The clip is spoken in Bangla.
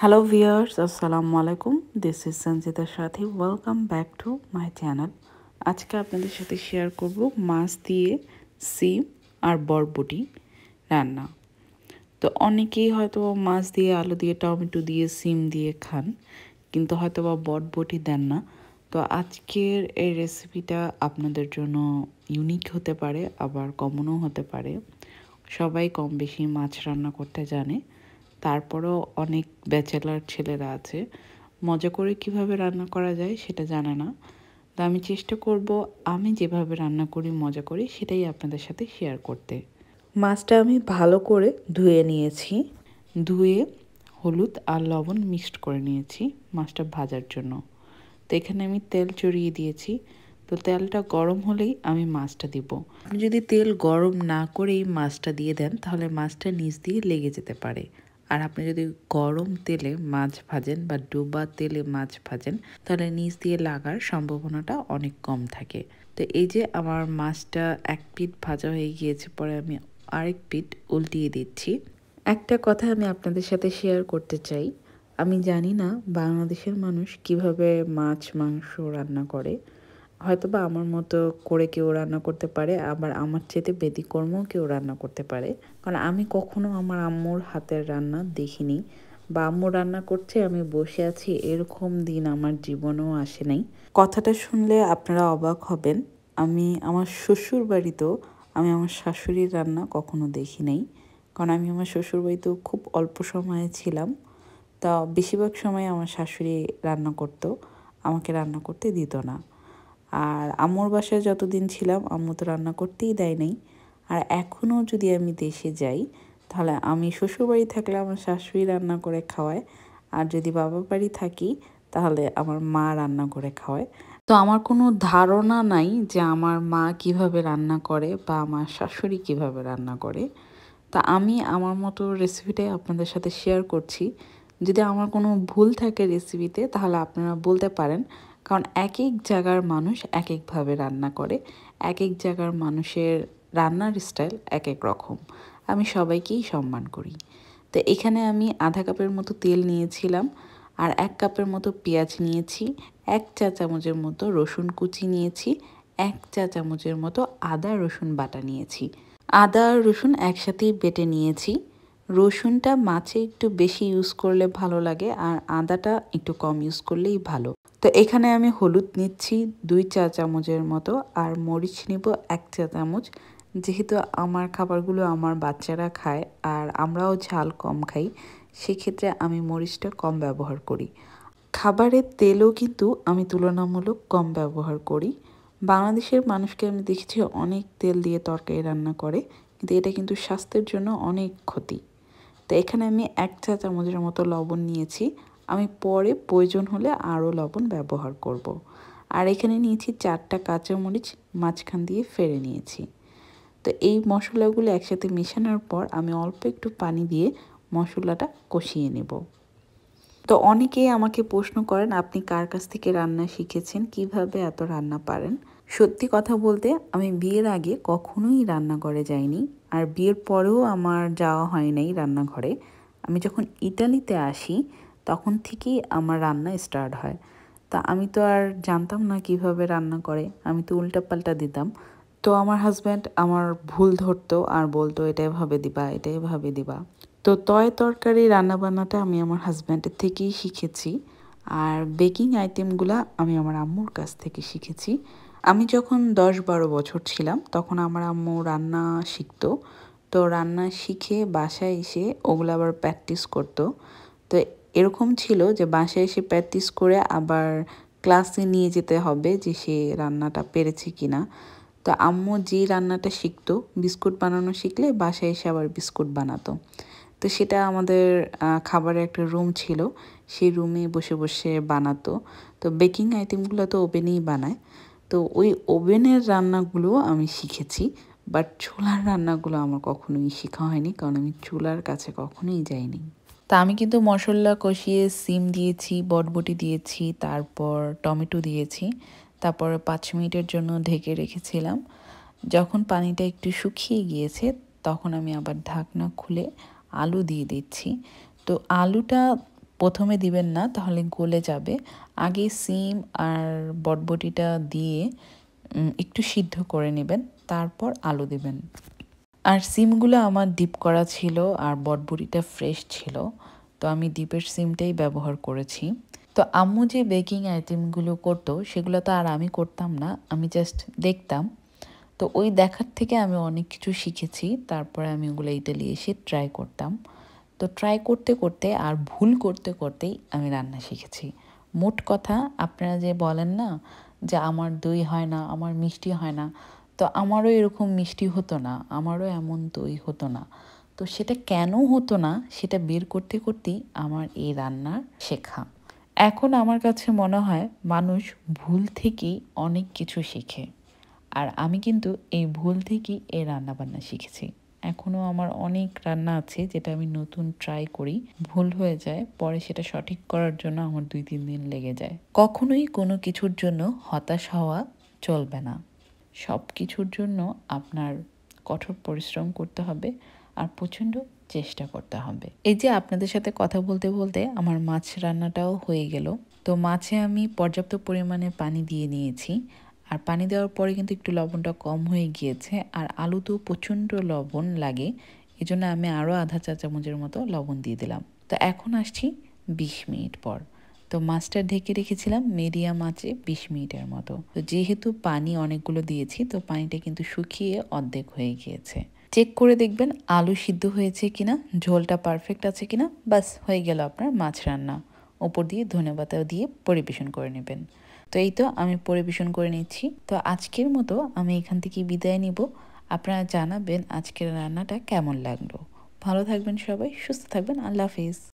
হ্যালো ভিয়ার্স আসসালামু আলাইকুম দিস ইজ সঞ্জিতার সাথে welcome back to my channel আজকে আপনাদের সাথে শেয়ার করব মাছ দিয়ে সিম আর বরবটি রান্না তো অনেকেই হয়তো মাছ দিয়ে আলু দিয়ে টমেটো দিয়ে সিম দিয়ে খান কিন্তু হয়তো বা বটবটি দেন না তো আজকের এই রেসিপিটা আপনাদের জন্য ইউনিক হতে পারে আবার কমনও হতে পারে সবাই কম বেশি মাছ রান্না করতে জানে তারপরেও অনেক ব্যাচেলার ছেলেরা আছে মজা করে কিভাবে রান্না করা যায় সেটা জানে না তো আমি চেষ্টা করব আমি যেভাবে রান্না করি মজা করি সেটাই আপনাদের সাথে শেয়ার করতে মাছটা আমি ভালো করে ধুয়ে নিয়েছি ধুয়ে হলুদ আর লবণ মিক্সড করে নিয়েছি মাছটা ভাজার জন্য তো এখানে আমি তেল চড়িয়ে দিয়েছি তো তেলটা গরম হলেই আমি মাছটা দিব আপনি যদি তেল গরম না করেই মাছটা দিয়ে দেন তাহলে মাছটা নিচ দিয়ে লেগে যেতে পারে আর আপনি যদি গরম তেলে মাছ ভাজেন বা ডোবা তেলে মাছ ভাজেন তাহলে নিচ দিয়ে লাগার সম্ভাবনাটা অনেক কম থাকে তো এই যে আমার মাছটা এক পিট ভাজা হয়ে গিয়েছে পরে আমি আরেক পিট উল্টিয়ে দিচ্ছি একটা কথা আমি আপনাদের সাথে শেয়ার করতে চাই আমি জানি না বাংলাদেশের মানুষ কিভাবে মাছ মাংস রান্না করে হয়তো বা আমার মতো করে কেউ রান্না করতে পারে আবার আমার চেতে ব্যতিকর্মও কেউ রান্না করতে পারে কারণ আমি কখনো আমার আম্মুর হাতের রান্না দেখিনি বা আম্মু রান্না করছে আমি বসে আছি এরকম দিন আমার জীবনেও আসে নাই কথাটা শুনলে আপনারা অবাক হবেন আমি আমার শ্বশুর বাড়িতেও আমি আমার শাশুড়ির রান্না কখনো দেখি নাই কারণ আমি আমার শ্বশুর বাড়িতেও খুব অল্প সময়ে ছিলাম তা বেশিরভাগ সময় আমার শাশুড়ি রান্না করতো আমাকে রান্না করতে দিত না আর আম্মুর বাসায় যতদিন ছিলাম আম্মু তো রান্না করতেই দেয় নাই আর এখনও যদি আমি দেশে যাই তাহলে আমি শ্বশুরবাড়ি থাকলে আমার শাশুড়ি রান্না করে খাওয়ায় আর যদি বাবার বাড়ি থাকি তাহলে আমার মা রান্না করে খাওয়ায় তো আমার কোনো ধারণা নাই যে আমার মা কিভাবে রান্না করে বা আমার শাশুড়ি কিভাবে রান্না করে তা আমি আমার মতো রেসিপিটাই আপনাদের সাথে শেয়ার করছি যদি আমার কোনো ভুল থাকে রেসিপিতে তাহলে আপনারা বলতে পারেন কারণ এক এক জায়গার মানুষ এক একভাবে রান্না করে এক এক জায়গার মানুষের রান্নার স্টাইল এক এক রকম আমি সবাইকেই সম্মান করি তো এখানে আমি আধা কাপের মতো তেল নিয়েছিলাম আর এক কাপের মতো পেঁয়াজ নিয়েছি এক চা চামচের মতো রসুন কুচি নিয়েছি এক চা চামচের মতো আদা রসুন বাটা নিয়েছি আদা আর রসুন একসাথেই বেটে নিয়েছি রসুনটা মাছে একটু বেশি ইউজ করলে ভালো লাগে আর আদাটা একটু কম ইউজ করলেই ভালো তো এখানে আমি হলুদ নিচ্ছি দুই চা চামচের মতো আর মরিচ নিব এক চা চামচ যেহেতু আমার খাবারগুলো আমার বাচ্চারা খায় আর আমরাও ঝাল কম খাই সেক্ষেত্রে আমি মরিচটা কম ব্যবহার করি খাবারের তেলও কিন্তু আমি তুলনামূলক কম ব্যবহার করি বাংলাদেশের মানুষকে আমি দেখেছি অনেক তেল দিয়ে তরকারি রান্না করে কিন্তু এটা কিন্তু স্বাস্থ্যের জন্য অনেক ক্ষতি তো এখানে আমি এক চা চামচের মতো লবণ নিয়েছি আমি পরে প্রয়োজন হলে আরও লবণ ব্যবহার করব। আর এখানে নিয়েছি চারটা কাঁচামরিচ মাঝখান দিয়ে ফেড়ে নিয়েছি তো এই মশলাগুলো একসাথে মেশানোর পর আমি অল্প একটু পানি দিয়ে মশলাটা কষিয়ে নেব তো অনেকেই আমাকে প্রশ্ন করেন আপনি কার কাছ থেকে রান্না শিখেছেন কিভাবে এত রান্না পারেন সত্যি কথা বলতে আমি বিয়ের আগে কখনোই রান্নাঘরে যাইনি আর বিয়ের পরেও আমার যাওয়া হয় নাই রান্নাঘরে আমি যখন ইটালিতে আসি তখন থেকেই আমার রান্না স্টার্ট হয় তা আমি তো আর জানতাম না কিভাবে রান্না করে আমি তো উল্টাপাল্টা দিতাম তো আমার হাজব্যান্ড আমার ভুল ধরতো আর বলতো এটা এভাবে দিবা এটা এভাবে দিবা তো তয় তরকারি রান্নাবান্নাটা আমি আমার হাজব্যান্ডের থেকেই শিখেছি আর বেকিং আইটেমগুলো আমি আমার আম্মুর কাছ থেকে শিখেছি আমি যখন দশ বারো বছর ছিলাম তখন আমার আম্মু রান্না শিখতো তো রান্না শিখে বাসায় এসে ওগুলো আবার প্র্যাকটিস করতো তো এরকম ছিল যে বাসায় এসে প্র্যাকটিস করে আবার ক্লাসে নিয়ে যেতে হবে যে সে রান্নাটা পেরেছে কি না তো আম্মু যে রান্নাটা শিখতো বিস্কুট বানানো শিখলে বাসায় এসে আবার বিস্কুট বানাতো তো সেটা আমাদের খাবারের একটা রুম ছিল সেই রুমে বসে বসে বানাতো তো বেকিং আইটেমগুলো তো ওভেনেই বানায় তো ওই ওভেনের রান্নাগুলো আমি শিখেছি বাট চুলার রান্নাগুলো আমার কখনোই শেখা হয়নি কারণ আমি চুলার কাছে কখনোই যাইনি তা আমি কিন্তু মশলা কষিয়ে সিম দিয়েছি বটবটি দিয়েছি তারপর টমেটো দিয়েছি তারপর পাঁচ মিনিটের জন্য ঢেকে রেখেছিলাম যখন পানিটা একটু শুকিয়ে গিয়েছে তখন আমি আবার ঢাকনা খুলে আলু দিয়ে দিচ্ছি তো আলুটা প্রথমে দিবেন না তাহলে গলে যাবে আগে সিম আর বটবটিটা দিয়ে একটু সিদ্ধ করে নেবেন তারপর আলু দিবেন আর সিমগুলো আমার ডিপ করা ছিল আর বটবটিটা ফ্রেশ ছিল তো আমি ডিপের সিমটাই ব্যবহার করেছি তো আম্মু যে বেকিং আইটেমগুলো করতো সেগুলো তো আর আমি করতাম না আমি জাস্ট দেখতাম তো ওই দেখার থেকে আমি অনেক কিছু শিখেছি তারপরে আমি ওগুলো ইটালি এসে ট্রাই করতাম তো ট্রাই করতে করতে আর ভুল করতে করতেই আমি রান্না শিখেছি মোট কথা আপনারা যে বলেন না যে আমার দই হয় না আমার মিষ্টি হয় না তো আমারও এরকম মিষ্টি হতো না আমারও এমন দই হতো না তো সেটা কেন হতো না সেটা বের করতে করতেই আমার এই রান্নার শেখা এখন আমার কাছে মনে হয় মানুষ ভুল থেকেই অনেক কিছু শেখে আর আমি কিন্তু এই ভুল থেকেই এই রান্নাবান্না শিখেছি এখনও আমার অনেক রান্না আছে যেটা আমি নতুন ট্রাই করি ভুল হয়ে যায় পরে সেটা সঠিক করার জন্য আমার দুই তিন দিন লেগে যায় কখনোই কোনো কিছুর জন্য হতাশ হওয়া চলবে না সব কিছুর জন্য আপনার কঠোর পরিশ্রম করতে হবে আর প্রচণ্ড চেষ্টা করতে হবে এই যে আপনাদের সাথে কথা বলতে বলতে আমার মাছ রান্নাটাও হয়ে গেল তো মাছে আমি পর্যাপ্ত পরিমাণে পানি দিয়ে নিয়েছি আর পানি দেওয়ার পরে কিন্তু একটু লবণটা কম হয়ে গিয়েছে আর আলুতেও প্রচণ্ড লবণ লাগে এজন্য আমি আরও আধা চা চামচের মতো লবণ দিয়ে দিলাম তো এখন আসছি বিশ মিনিট পর তো মাছটা ঢেকে রেখেছিলাম মিডিয়াম আঁচে বিশ মিনিটের মতো তো যেহেতু পানি অনেকগুলো দিয়েছি তো পানিটা কিন্তু শুকিয়ে অর্ধেক হয়ে গিয়েছে চেক করে দেখবেন আলু সিদ্ধ হয়েছে কিনা ঝোলটা পারফেক্ট আছে কিনা বাস হয়ে গেল আপনার মাছ রান্না ওপর দিয়ে ধনে পাতা দিয়ে পরিবেশন করে নেবেন তো এই তো আমি পরিবেশন করে নিচ্ছি তো আজকের মতো আমি এখান থেকে বিদায় নিব আপনারা জানাবেন আজকের রান্নাটা কেমন লাগলো ভালো থাকবেন সবাই সুস্থ থাকবেন আল্লাহ হাফিজ